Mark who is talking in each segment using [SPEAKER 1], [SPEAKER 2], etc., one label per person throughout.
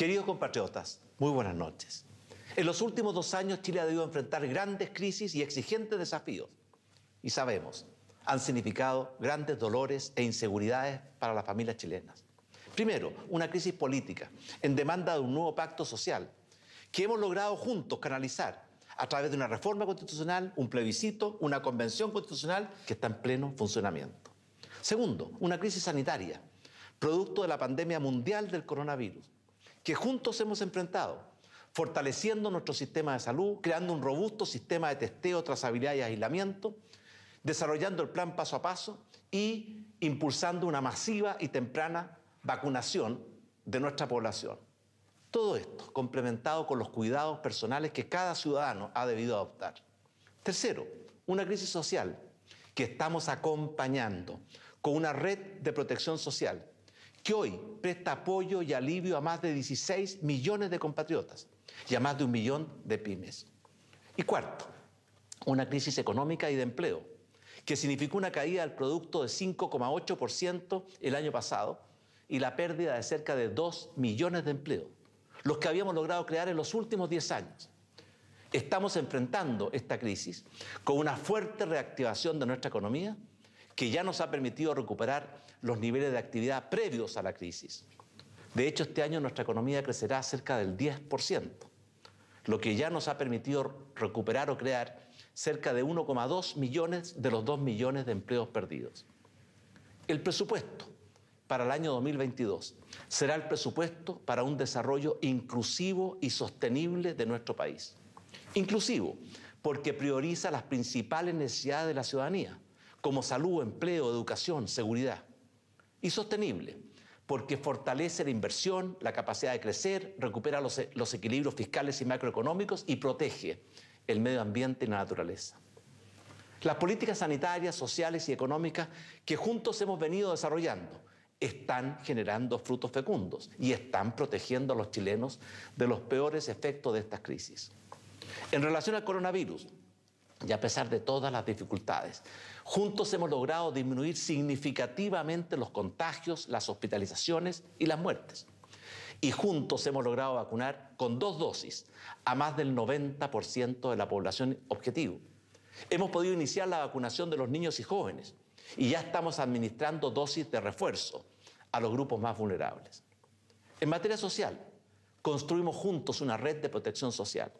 [SPEAKER 1] Queridos compatriotas, muy buenas noches. En los últimos dos años Chile ha debido enfrentar grandes crisis y exigentes desafíos. Y sabemos, han significado grandes dolores e inseguridades para las familias chilenas. Primero, una crisis política en demanda de un nuevo pacto social que hemos logrado juntos canalizar a través de una reforma constitucional, un plebiscito, una convención constitucional que está en pleno funcionamiento. Segundo, una crisis sanitaria, producto de la pandemia mundial del coronavirus, que juntos hemos enfrentado, fortaleciendo nuestro sistema de salud, creando un robusto sistema de testeo, trazabilidad y aislamiento, desarrollando el plan paso a paso y impulsando una masiva y temprana vacunación de nuestra población. Todo esto complementado con los cuidados personales que cada ciudadano ha debido adoptar. Tercero, una crisis social que estamos acompañando con una red de protección social hoy presta apoyo y alivio a más de 16 millones de compatriotas y a más de un millón de pymes. Y cuarto, una crisis económica y de empleo, que significó una caída del producto de 5,8% el año pasado y la pérdida de cerca de 2 millones de empleos, los que habíamos logrado crear en los últimos 10 años. Estamos enfrentando esta crisis con una fuerte reactivación de nuestra economía que ya nos ha permitido recuperar los niveles de actividad previos a la crisis. De hecho, este año nuestra economía crecerá cerca del 10%, lo que ya nos ha permitido recuperar o crear cerca de 1,2 millones de los 2 millones de empleos perdidos. El presupuesto para el año 2022 será el presupuesto para un desarrollo inclusivo y sostenible de nuestro país. Inclusivo, porque prioriza las principales necesidades de la ciudadanía, como salud, empleo, educación, seguridad. Y sostenible, porque fortalece la inversión, la capacidad de crecer, recupera los, equilibrios fiscales y macroeconómicos y protege el medio ambiente y la naturaleza. Las políticas sanitarias, sociales y económicas que juntos hemos venido desarrollando están generando frutos fecundos y están protegiendo a los chilenos de los peores efectos de estas crisis. En relación al coronavirus, y a pesar de todas las dificultades. Juntos hemos logrado disminuir significativamente los contagios, las hospitalizaciones y las muertes. Y juntos hemos logrado vacunar con dos dosis a más del 90% de la población objetivo. Hemos podido iniciar la vacunación de los niños y jóvenes y ya estamos administrando dosis de refuerzo a los grupos más vulnerables. En materia social, construimos juntos una red de protección social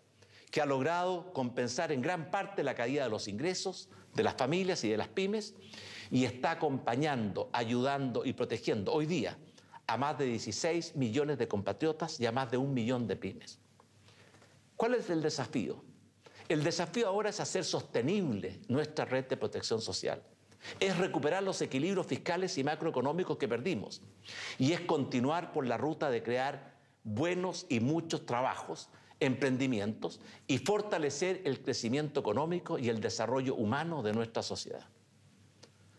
[SPEAKER 1] que ha logrado compensar en gran parte la caída de los ingresos de las familias y de las pymes y está acompañando, ayudando y protegiendo hoy día a más de 16 millones de compatriotas y a más de un millón de pymes. ¿Cuál es el desafío? El desafío ahora es hacer sostenible nuestra red de protección social es recuperar los equilibrios fiscales y macroeconómicos que perdimos y es continuar por la ruta de crear buenos y muchos trabajos emprendimientos y fortalecer el crecimiento económico y el desarrollo humano de nuestra sociedad.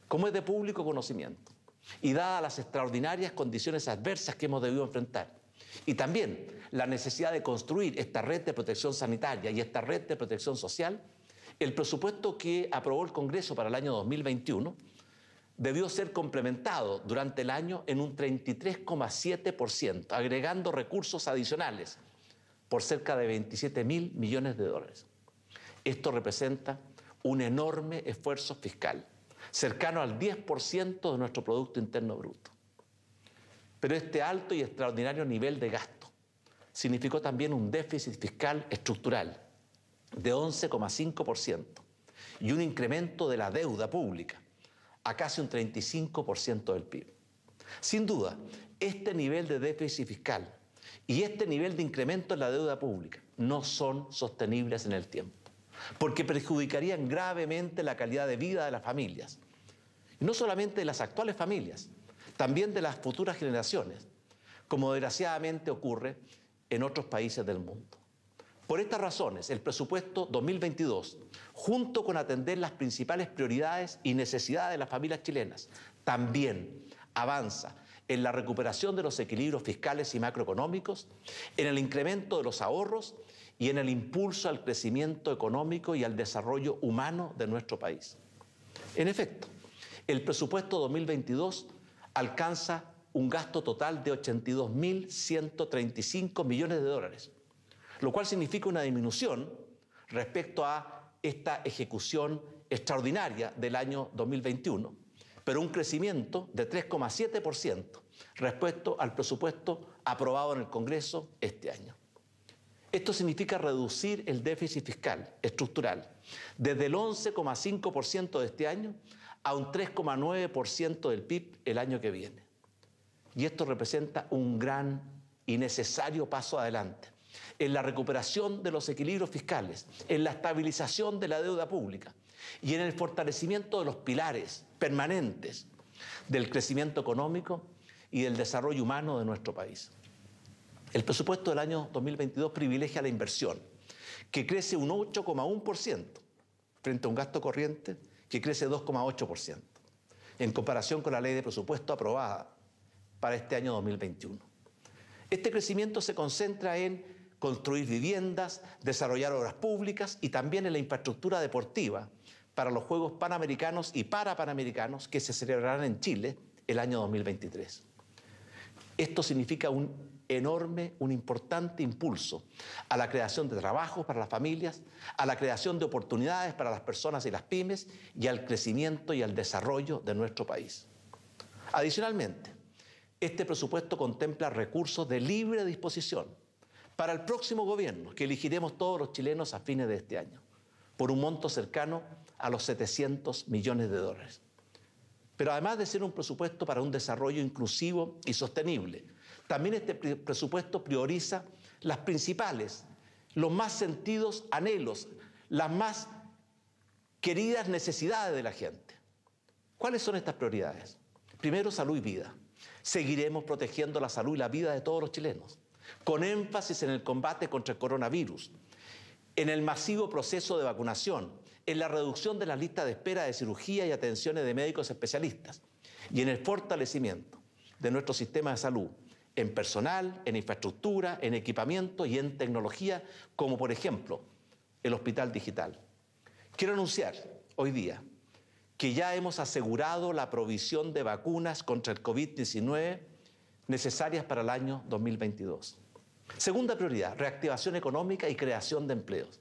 [SPEAKER 1] Como es de público conocimiento, y dadas las extraordinarias condiciones adversas que hemos debido enfrentar, y también la necesidad de construir esta red de protección sanitaria y esta red de protección social, el presupuesto que aprobó el Congreso para el año 2021 debió ser complementado durante el año en un 33,7%, agregando recursos adicionales por cerca de 27 mil millones de dólares. Esto representa un enorme esfuerzo fiscal, cercano al 10% de nuestro Producto Interno Bruto. Pero este alto y extraordinario nivel de gasto significó también un déficit fiscal estructural de 11,5% y un incremento de la deuda pública a casi un 35% del PIB. Sin duda, este nivel de déficit fiscal y este nivel de incremento en la deuda pública no son sostenibles en el tiempo, porque perjudicarían gravemente la calidad de vida de las familias. Y no solamente de las actuales familias, también de las futuras generaciones, como desgraciadamente ocurre en otros países del mundo. Por estas razones, el presupuesto 2022, junto con atender las principales prioridades y necesidades de las familias chilenas, también avanza en la recuperación de los equilibrios fiscales y macroeconómicos, en el incremento de los ahorros y en el impulso al crecimiento económico y al desarrollo humano de nuestro país. En efecto, el presupuesto 2022 alcanza un gasto total de 82.135 millones de dólares, lo cual significa una disminución respecto a esta ejecución extraordinaria del año 2021 pero un crecimiento de 3,7% respecto al presupuesto aprobado en el Congreso este año. Esto significa reducir el déficit fiscal estructural desde el 11,5% de este año a un 3,9% del PIB el año que viene. Y esto representa un gran y necesario paso adelante en la recuperación de los equilibrios fiscales, en la estabilización de la deuda pública y en el fortalecimiento de los pilares permanentes del crecimiento económico y del desarrollo humano de nuestro país. El presupuesto del año 2022 privilegia la inversión, que crece un 8,1% frente a un gasto corriente que crece 2,8%, en comparación con la ley de presupuesto aprobada para este año 2021. Este crecimiento se concentra en construir viviendas, desarrollar obras públicas y también en la infraestructura deportiva para los Juegos Panamericanos y Parapanamericanos que se celebrarán en Chile el año 2023. Esto significa un enorme, un importante impulso a la creación de trabajos para las familias, a la creación de oportunidades para las personas y las pymes y al crecimiento y al desarrollo de nuestro país. Adicionalmente, este presupuesto contempla recursos de libre disposición para el próximo gobierno que elegiremos todos los chilenos a fines de este año, por un monto cercano a los 700 millones de dólares. Pero además de ser un presupuesto para un desarrollo inclusivo y sostenible, también este presupuesto prioriza las principales, los más sentidos anhelos, las más queridas necesidades de la gente. ¿Cuáles son estas prioridades? Primero, salud y vida. Seguiremos protegiendo la salud y la vida de todos los chilenos con énfasis en el combate contra el coronavirus, en el masivo proceso de vacunación, en la reducción de la lista de espera de cirugía y atenciones de médicos especialistas, y en el fortalecimiento de nuestro sistema de salud, en personal, en infraestructura, en equipamiento y en tecnología, como por ejemplo el hospital digital. Quiero anunciar hoy día que ya hemos asegurado la provisión de vacunas contra el COVID-19 necesarias para el año 2022. Segunda prioridad, reactivación económica y creación de empleos.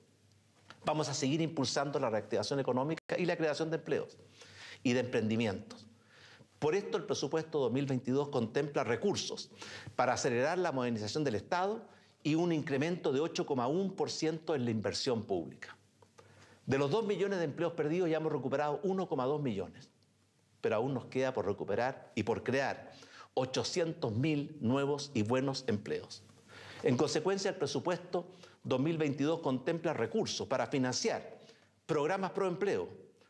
[SPEAKER 1] Vamos a seguir impulsando la reactivación económica y la creación de empleos y de emprendimientos. Por esto el presupuesto 2022 contempla recursos para acelerar la modernización del Estado y un incremento de 8,1% en la inversión pública. De los 2 millones de empleos perdidos ya hemos recuperado 1,2 millones, pero aún nos queda por recuperar y por crear 800.000 nuevos y buenos empleos. En consecuencia, el presupuesto 2022 contempla recursos para financiar programas pro empleo,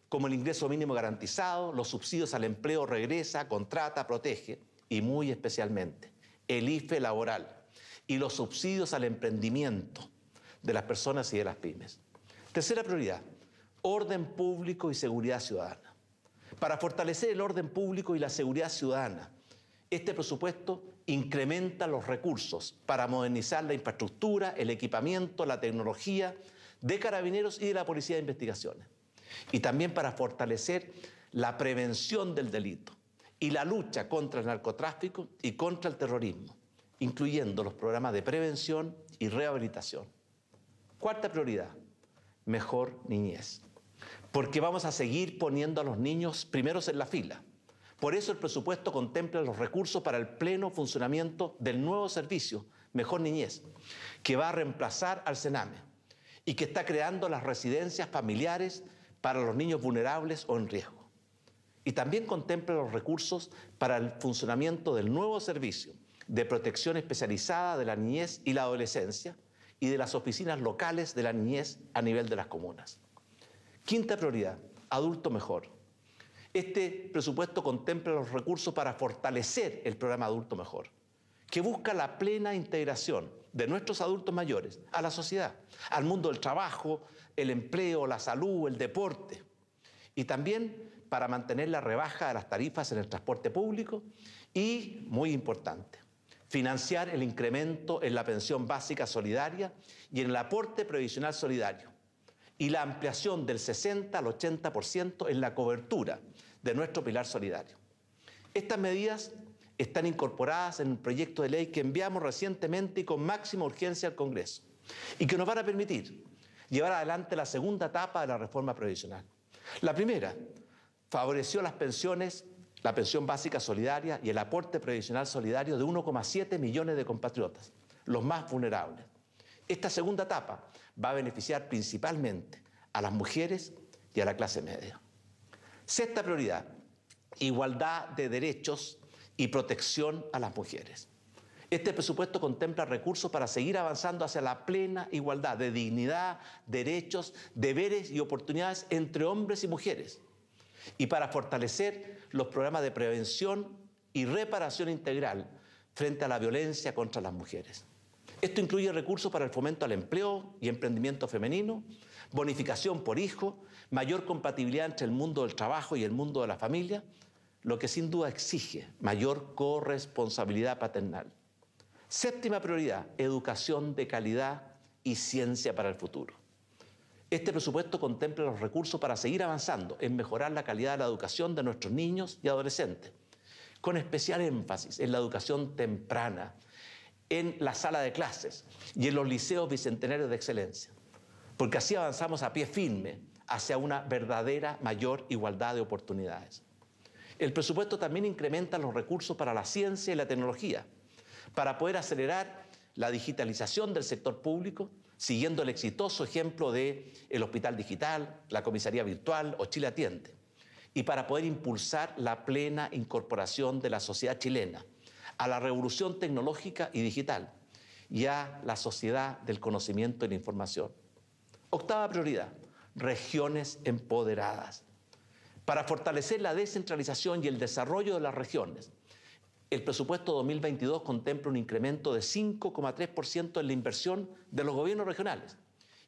[SPEAKER 1] como el ingreso mínimo garantizado, los subsidios al empleo regresa, contrata, protege, y muy especialmente el IFE laboral y los subsidios al emprendimiento de las personas y de las pymes. Tercera prioridad, orden público y seguridad ciudadana. Para fortalecer el orden público y la seguridad ciudadana, este presupuesto incrementa los recursos para modernizar la infraestructura, el equipamiento, la tecnología de carabineros y de la Policía de Investigaciones. Y también para fortalecer la prevención del delito y la lucha contra el narcotráfico y contra el terrorismo, incluyendo los programas de prevención y rehabilitación. Cuarta prioridad, mejor niñez. Porque vamos a seguir poniendo a los niños primeros en la fila por eso el presupuesto contempla los recursos para el pleno funcionamiento del nuevo servicio, Mejor Niñez, que va a reemplazar al Sename y que está creando las residencias familiares para los niños vulnerables o en riesgo. Y también contempla los recursos para el funcionamiento del nuevo servicio de protección especializada de la niñez y la adolescencia y de las oficinas locales de la niñez a nivel de las comunas. Quinta prioridad, adulto mejor este presupuesto contempla los recursos para fortalecer el programa Adulto Mejor, que busca la plena integración de nuestros adultos mayores a la sociedad, al mundo del trabajo, el empleo, la salud, el deporte, y también para mantener la rebaja de las tarifas en el transporte público y, muy importante, financiar el incremento en la pensión básica solidaria y en el aporte previsional solidario, y la ampliación del 60 al 80% en la cobertura de nuestro pilar solidario. Estas medidas están incorporadas en un proyecto de ley que enviamos recientemente y con máxima urgencia al Congreso y que nos van a permitir llevar adelante la segunda etapa de la reforma previsional. La primera favoreció las pensiones, la pensión básica solidaria y el aporte previsional solidario de 1,7 millones de compatriotas, los más vulnerables. Esta segunda etapa va a beneficiar principalmente a las mujeres y a la clase media. Sexta prioridad, igualdad de derechos y protección a las mujeres. Este presupuesto contempla recursos para seguir avanzando hacia la plena igualdad de dignidad, derechos, deberes y oportunidades entre hombres y mujeres y para fortalecer los programas de prevención y reparación integral frente a la violencia contra las mujeres. Esto incluye recursos para el fomento al empleo y emprendimiento femenino, bonificación por hijo, mayor compatibilidad entre el mundo del trabajo y el mundo de la familia, lo que sin duda exige mayor corresponsabilidad paternal. Séptima prioridad, educación de calidad y ciencia para el futuro. Este presupuesto contempla los recursos para seguir avanzando en mejorar la calidad de la educación de nuestros niños y adolescentes, con especial énfasis en la educación temprana, en la sala de clases y en los liceos bicentenarios de excelencia, porque así avanzamos a pie firme hacia una verdadera mayor igualdad de oportunidades. El presupuesto también incrementa los recursos para la ciencia y la tecnología, para poder acelerar la digitalización del sector público, siguiendo el exitoso ejemplo de el hospital digital, la comisaría virtual o Chile Atiende, y para poder impulsar la plena incorporación de la sociedad chilena a la revolución tecnológica y digital y a la sociedad del conocimiento y la información. Octava prioridad, regiones empoderadas. Para fortalecer la descentralización y el desarrollo de las regiones, el presupuesto 2022 contempla un incremento de 5,3% en la inversión de los gobiernos regionales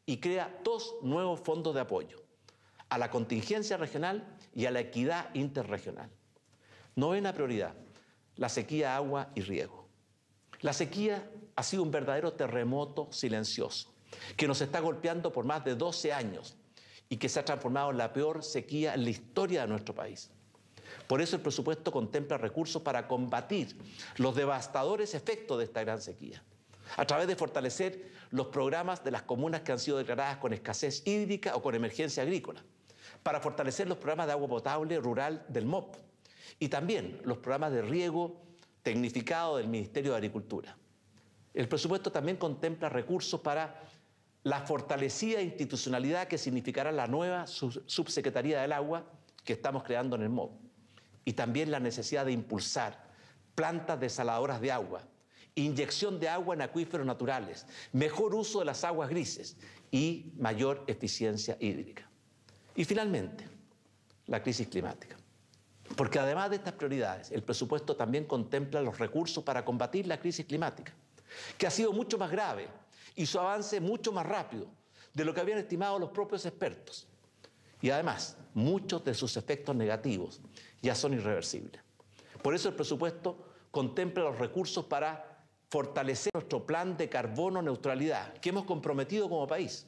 [SPEAKER 1] y crea dos nuevos fondos de apoyo, a la contingencia regional y a la equidad interregional. Novena prioridad, la sequía, agua y riego. La sequía ha sido un verdadero terremoto silencioso que nos está golpeando por más de 12 años y que se ha transformado en la peor sequía en la historia de nuestro país. Por eso el presupuesto contempla recursos para combatir los devastadores efectos de esta gran sequía, a través de fortalecer los programas de las comunas que han sido declaradas con escasez hídrica o con emergencia agrícola, para fortalecer los programas de agua potable rural del MOP, y también los programas de riego tecnificado del Ministerio de Agricultura. El presupuesto también contempla recursos para la fortalecida institucionalidad que significará la nueva subsecretaría del agua que estamos creando en el MOB. Y también la necesidad de impulsar plantas desaladoras de agua, inyección de agua en acuíferos naturales, mejor uso de las aguas grises y mayor eficiencia hídrica. Y finalmente, la crisis climática. Porque además de estas prioridades, el presupuesto también contempla los recursos para combatir la crisis climática, que ha sido mucho más grave y su avance mucho más rápido de lo que habían estimado los propios expertos. Y además, muchos de sus efectos negativos ya son irreversibles. Por eso el presupuesto contempla los recursos para fortalecer nuestro plan de carbono neutralidad que hemos comprometido como país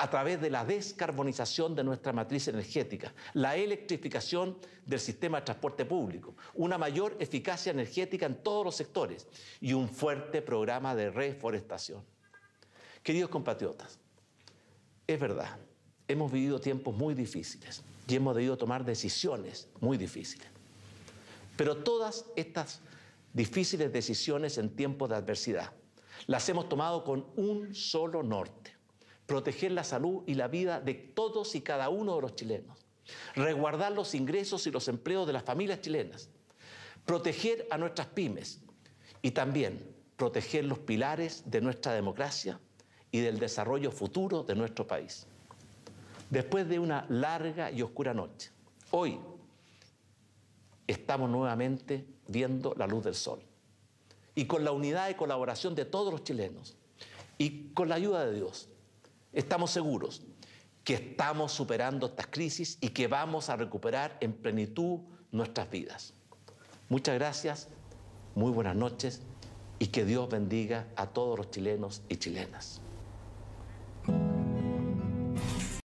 [SPEAKER 1] a través de la descarbonización de nuestra matriz energética, la electrificación del sistema de transporte público, una mayor eficacia energética en todos los sectores y un fuerte programa de reforestación. Queridos compatriotas, es verdad, hemos vivido tiempos muy difíciles y hemos debido tomar decisiones muy difíciles. Pero todas estas difíciles decisiones en tiempos de adversidad las hemos tomado con un solo norte proteger la salud y la vida de todos y cada uno de los chilenos, resguardar los ingresos y los empleos de las familias chilenas, proteger a nuestras pymes y también proteger los pilares de nuestra democracia y del desarrollo futuro de nuestro país. Después de una larga y oscura noche, hoy estamos nuevamente viendo la luz del sol. Y con la unidad y colaboración de todos los chilenos y con la ayuda de Dios, estamos seguros que estamos superando estas crisis y que vamos a recuperar en plenitud nuestras vidas. Muchas gracias, muy buenas noches y que Dios bendiga a todos los chilenos y chilenas.